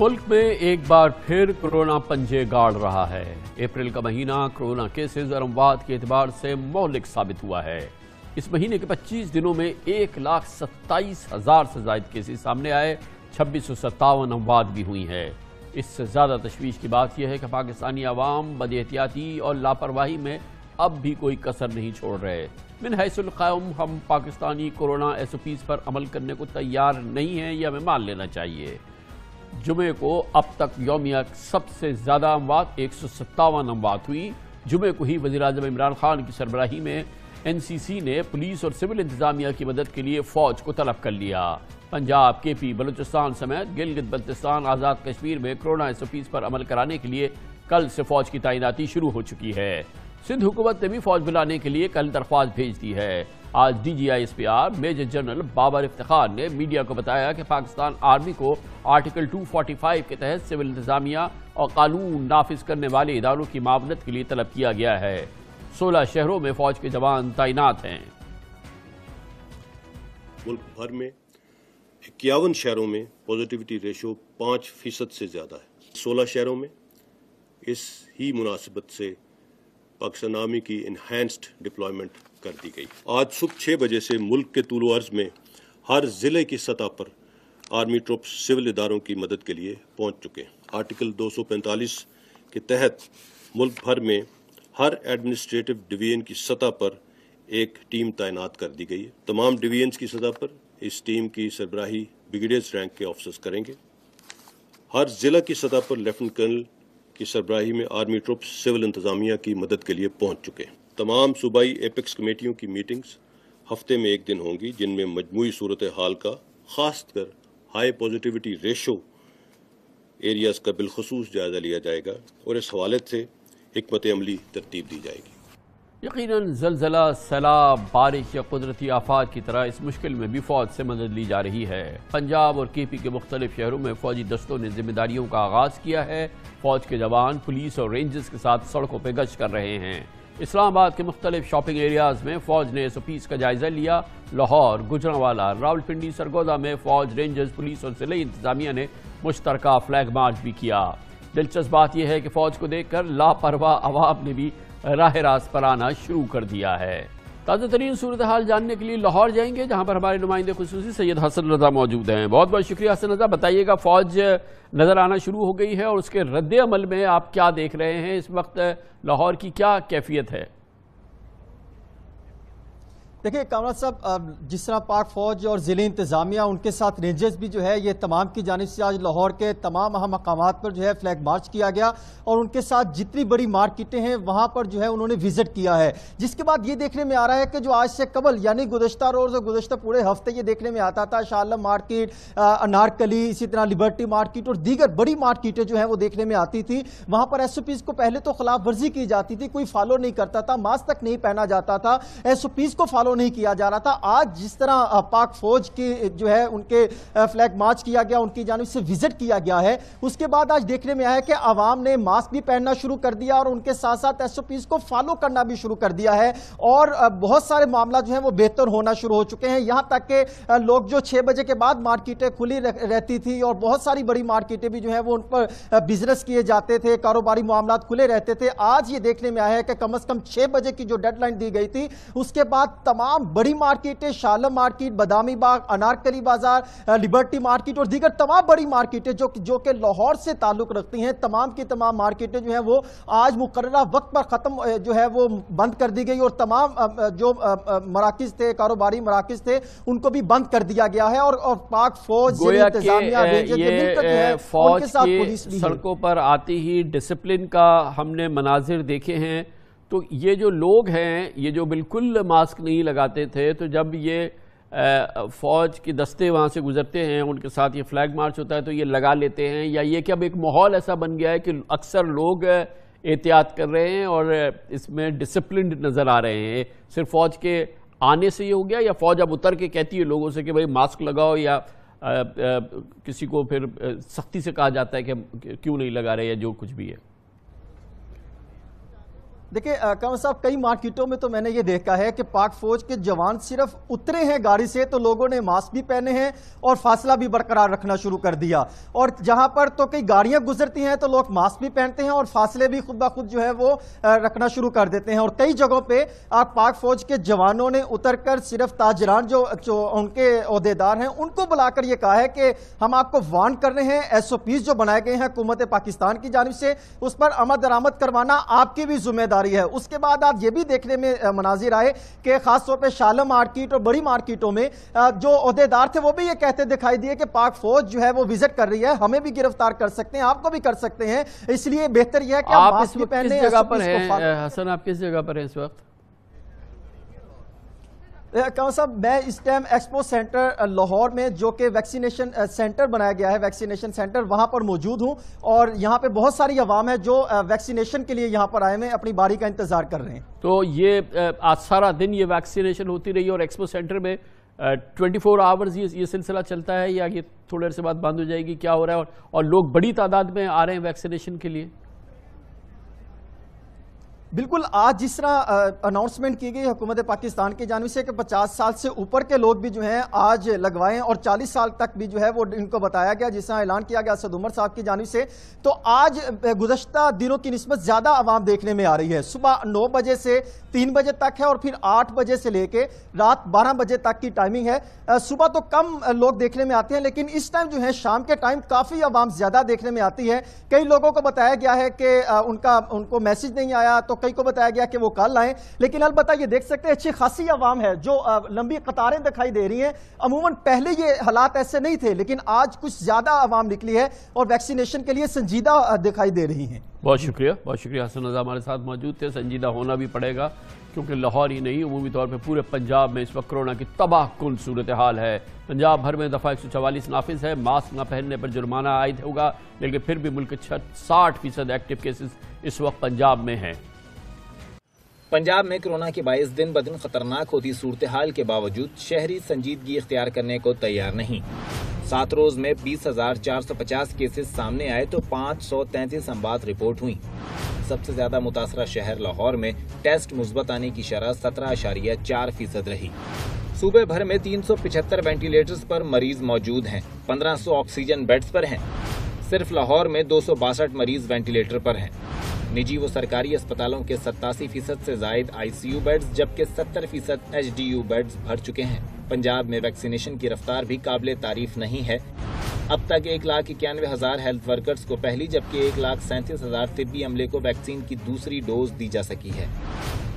मुल्क में एक बार फिर कोरोना पंजे गाड़ रहा है अप्रैल का महीना कोरोना केसेस और अमवाद के अतबार से मौलिक साबित हुआ है इस महीने के 25 दिनों में एक लाख सत्ताईस हजार से जायद केसेस सामने आए छब्बीस सौ सत्तावन अमवाद भी हुई है इससे ज़्यादा तशवीश की बात यह है कि पाकिस्तानी आवाम बद एहतियाती और लापरवाही में अब भी कोई कसर नहीं छोड़ रहे मिन हैसुल्कम हम Pakistani corona S O Ps पर अमल करने को तैयार नहीं है यह हमें मान लेना चाहिए जुमे को अब तक योमिया सबसे ज़्यादा अमवात एक सौ सत्तावन अमवात हुई जुमे को ही वजी अजम इमरान खान की सरबराही में एन सी सी ने पुलिस और सिविल इंतजामिया की मदद के लिए फौज को तलब कर लिया पंजाब के पी बलोचिस्तान समेत गिलगित बल्तिस्तान आज़ाद कश्मीर में कोरोना एस ओपीज पर अमल कराने के लिए कल से फौज की तैनाती शुरू हो चुकी है सिंध हुकूमत ने भी फौज बुलाने के लिए कल दरख्वास्त भेज दी है आज डीजीआईएसपीआर मेजर जनरल बाबर इफ्तार ने मीडिया को बताया कि पाकिस्तान आर्मी को आर्टिकल 245 के तहत सिविल इंतजामिया और कानून नाफिज करने वाले इदारों की मावनत के लिए तलब किया गया है सोलह शहरों में फौज के जवान तैनात हैं मुल्क भर में इक्यावन शहरों में पॉजिटिविटी रेशो पाँच फीसद से ज़्यादा है सोलह शहरों में इस ही मुनासिबत से पाकिस्तान आर्मी की इन्हेंस्ड डिप्लॉयमेंट कर दी गई आज सुबह छः बजे से मुल्क के तूल अर्ज में हर ज़िले की सतह पर आर्मी ट्रुप सिविल इदारों की मदद के लिए पहुँच चुके हैं आर्टिकल 245 के तहत मुल्क भर में हर एडमिनिस्ट्रेटिव डिवीजन की सतह पर एक टीम तैनात कर दी गई है तमाम डिवीजन्स की सतह पर इस टीम की सरबराही ब्रिगेडियर्स रैंक के ऑफिसर्स करेंगे हर ज़िला की सतह पर लेफ्टिनेंट कर्नल की सरबराही में आर्मी ट्रुप सिविल इंतजामिया की मदद के लिए पहुंच चुके हैं तमाम सूबाई एपेक्स कमेटियों की मीटिंग्स हफ्ते में एक दिन होंगी जिनमें मजमू सूरत हाल का ख़ास कर हाई पॉजिटिविटी रेशो एरियाज़ का बिलखसूस जायज़ा लिया जाएगा और इस हवाले से हमत अमली तरतीब दी जाएगी यकीन जलजला सैलाब बारिश या कुदरती आफात की तरह इस मुश्किल में भी फौज से मदद ली जा रही है पंजाब और के पी के मुख्तलिफ शहरों में फौजी दस्तों ने जिम्मेदारियों का आगाज किया है फौज के जवान पुलिस और रेंजर्स के साथ सड़कों पर गश्त कर रहे हैं इस्लामाबाद के मुख्तलिफ शॉपिंग एरियाज़ में फौज ने एसओपीस का जायजा लिया लाहौर गुजरावाला रावलपिंडी सरगोदा में फौज रेंजर्स पुलिस और जिले इंतजामिया ने मुश्तर फ्लैग मार्च भी किया दिलचस्प बात यह है कि फौज को देखकर लापरवाह अवाम ने भी राह रास्त पर आना शुरू कर दिया है ताज़ा तरीन सूरत हाल जानने के लिए लाहौर जाएंगे जहाँ पर हमारे नुमाइंदे खसूसी सैयद हसन रजा मौजूद हैं बहुत बहुत शुक्रिया हसन रजा बताइएगा फ़ौज नज़र आना शुरू हो गई है और उसके रद्द अमल में आप क्या देख रहे हैं इस वक्त लाहौर की क्या कैफियत है देखिए कामराज साहब जिस तरह पाक फौज और ज़िले इंतज़ामिया उनके साथ रेंजर्स भी जो है ये तमाम की जानब से आज लाहौर के तमाम अहम मकाम पर जो है फ्लैग मार्च किया गया और उनके साथ जितनी बड़ी मार्केटें हैं वहाँ पर जो है उन्होंने विजिट किया है जिसके बाद ये देखने में आ रहा है कि जो आज से कबल यानी गुजशत रोज़ और गुजशत पूरे हफ्ते ये देखने में आता था शालम मार्केट अनारकली इसी तरह लिबर्टी मार्केट और दीगर बड़ी मार्केटें जो हैं वो देखने में आती थी वहाँ पर एस को पहले तो खिलाफ वर्जी की जाती थी कोई फॉलो नहीं करता था मास्क तक नहीं पहना जाता था एस को फॉलो फॉलो नहीं किया जा रहा था आज जिस तरह पाक फौज के जो है उनके फ्लैग मार्च किया गया उनकी जानव से विजिट किया गया है उसके बाद आज देखने में आया कि आवाम ने मास्क भी पहनना शुरू कर दिया और उनके साथ साथ एस को फॉलो करना भी शुरू कर दिया है और बहुत सारे मामला जो है वो बेहतर होना शुरू हो चुके हैं यहाँ तक के लोग जो छः बजे के बाद मार्केटें खुली रहती थी और बहुत सारी बड़ी मार्केटें भी जो है वो उन पर बिजनेस किए जाते थे कारोबारी मामला खुले रहते थे आज ये देखने में आया है कि कम अज कम छः बजे की जो डेडलाइन दी गई थी उसके बाद तमाम बड़ी मार्केटें शालम मार्केट बदामी बाग अनारकली बाजार लिबर्टी मार्केट और दीगर तमाम बड़ी मार्केटें जो जो कि लाहौर से ताल्लुक रखती हैं तमाम की तमाम मार्केटें जो हैं वो आज मुकर वक्त पर ख़त्म जो है वो बंद कर दी गई और तमाम जो मराकज थे कारोबारी मराकज थे उनको भी बंद कर दिया गया है और, और पाक फौज फौज सड़कों पर आती ही डिसिप्लिन का हमने मनाजिर देखे हैं तो ये जो लोग हैं ये जो बिल्कुल मास्क नहीं लगाते थे तो जब ये फ़ौज के दस्ते वहाँ से गुजरते हैं उनके साथ ये फ्लैग मार्च होता है तो ये लगा लेते हैं या ये कि अब एक माहौल ऐसा बन गया है कि अक्सर लोग एहतियात कर रहे हैं और इसमें डिसप्लिन नज़र आ रहे हैं सिर्फ फ़ौज के आने से ये हो गया या फ़ौज अब उतर के कहती है लोगों से कि भाई मास्क लगाओ या आ, आ, किसी को फिर सख्ती से कहा जाता है कि क्यों नहीं लगा रहे या जो कुछ भी है देखिए कमर साहब कई मार्केटों में तो मैंने ये देखा है कि पाक फौज के जवान सिर्फ उतरे हैं गाड़ी से तो लोगों ने मास्क भी पहने हैं और फासला भी बरकरार रखना शुरू कर दिया और जहां पर तो कई गाड़ियां गुजरती हैं तो लोग मास्क भी पहनते हैं और फासले भी खुद ब खुद जो है वो रखना शुरू कर देते हैं और कई जगहों पर आप पाक फौज के जवानों ने उतर कर सिर्फ ताजरान जो, जो उनके अहदेदार हैं उनको बुलाकर यह कहा है कि हम आपको वार्न कर रहे हैं एस जो बनाए गए हैं हुकूमत पाकिस्तान की जानब से उस पर आमद दरामद करवाना आपकी भी जिम्मेदार जा रही है उसके बाद आप ये भी देखने में मनाजिर आए कि खासतौर पर शालम मार्केट और बड़ी मार्केटों में जो अहदेदार थे वो भी ये कहते दिखाई दिए कि पाक फौज जो है वो विजिट कर रही है हमें भी गिरफ्तार कर सकते हैं आपको भी कर सकते हैं इसलिए बेहतर यह है कि आप, आप इस किस जगह पर हैं हसन आप किस जगह पर हैं इस वक्त कौन साहब मैं इस टाइम एक्सपो सेंटर लाहौर में जो कि वैक्सीनेशन सेंटर बनाया गया है वैक्सीनेशन सेंटर वहां पर मौजूद हूं और यहां पे बहुत सारी आवाम है जो वैक्सीनेशन के लिए यहां पर आए हुए अपनी बारी का इंतजार कर रहे हैं तो ये आज सारा दिन ये वैक्सीनेशन होती रही और एक्सपो सेंटर में ट्वेंटी फोर आवर्स ये ये सिलसिला चलता है या ये थोड़े से बाद बंद हो जाएगी क्या हो रहा है और, और लोग बड़ी तादाद में आ रहे हैं वैक्सीनेशन के लिए बिल्कुल आज जिस तरह अनाउंसमेंट की गई हुकूमत पाकिस्तान की जानवी से कि 50 साल से ऊपर के लोग भी जो हैं आज लगवाएं और 40 साल तक भी जो है वो इनको बताया गया जिस तरह ऐलान किया गया असद उमर साहब की जानवी से तो आज गुजशत दिनों की नस्बत ज़्यादा आवाम देखने में आ रही है सुबह नौ बजे से तीन बजे तक है और फिर आठ बजे से लेके रात बारह बजे तक की टाइमिंग है सुबह तो कम लोग देखने में आते हैं लेकिन इस टाइम जो है शाम के टाइम काफ़ी आवाम ज़्यादा देखने में आती है कई लोगों को बताया गया है कि उनका उनको मैसेज नहीं आया तो कई को बताया गया कि वो कल आए लेकिन अलबत्त ये देख सकते हैं अच्छी खासी आवाम है जो लंबी कतारें दिखाई दे रही हैं अमूमन पहले ये हालात ऐसे नहीं थे लेकिन आज कुछ ज़्यादा आवाम निकली है और वैक्सीनेशन के लिए संजीदा दिखाई दे रही है बहुत शुक्रिया बहुत शुक्रिया हसन रजा हमारे साथ मौजूद थे संजीदा होना भी पड़ेगा क्योंकि लाहौर ही नहीं अमूमी तौर पर पूरे पंजाब में इस वक्त कोरोना की तबाह कुल सूरत हाल है पंजाब भर में दफ़ा एक सौ चवालीस नाफिज है मास्क ना पहनने पर जुर्माना आयद होगा लेकिन फिर भी मुल्क छठ साठ फीसद एक्टिव केसेस इस वक्त पंजाब में हैं पंजाब में कोरोना के बायस दिन ब दिन खतरनाक होती सूरत हाल के बावजूद शहरी संजीदगी इख्तियार करने को तैयार नहीं सात रोज में बीस हजार चार सौ पचास केसेस सामने आए तो पाँच सौ तैंतीस अम्बात रिपोर्ट हुई सबसे ज्यादा मुतासरा शहर लाहौर में टेस्ट मुस्बत आने की शरह सत्रह अशारिया चार फीसद रही सूबे भर में तीन सौ पिछहत्तर वेंटिलेटर्स पर मरीज मौजूद हैं पंद्रह सौ ऑक्सीजन बेड्स पर हैं सिर्फ लाहौर में दो सौ बासठ मरीज वेंटिलेटर पर हैं निजी व सरकारी अस्पतालों के सत्तासी फीसद ऐसी जायद आईसीयू बेड्स जबकि सत्तर फीसद एच बेड्स भर चुके हैं पंजाब में वैक्सीनेशन की रफ्तार भी काबिल तारीफ नहीं है अब तक एक लाख इक्यानवे हजार हेल्थ वर्कर्स को पहली जबकि एक लाख सैंतीस हजार तिब्बी अमले को वैक्सीन की दूसरी डोज दी जा सकी है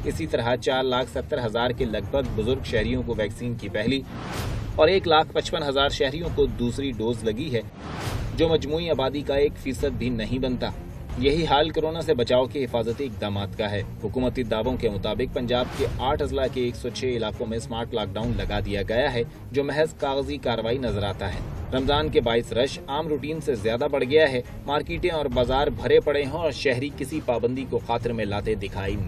इसी तरह चार लाख सत्तर हजार के लगभग बुजुर्ग शहरियों को वैक्सीन की पहली और एक लाख पचपन हजार शहरियों को दूसरी डोज लगी है जो मजमू आबादी का एक फीसद भी नहीं बनता यही हाल कोरोना से बचाव के हिफाजती इकदाम का है हुकूमती दावों के मुताबिक पंजाब के आठ अजला के 106 इलाकों में स्मार्ट लॉकडाउन लगा दिया गया है जो महज कागजी कार्रवाई नजर आता है रमजान के बाईस रश आम रूटीन से ज्यादा बढ़ गया है मार्केटें और बाजार भरे पड़े हैं और शहरी किसी पाबंदी को खातर में लाते दिखाई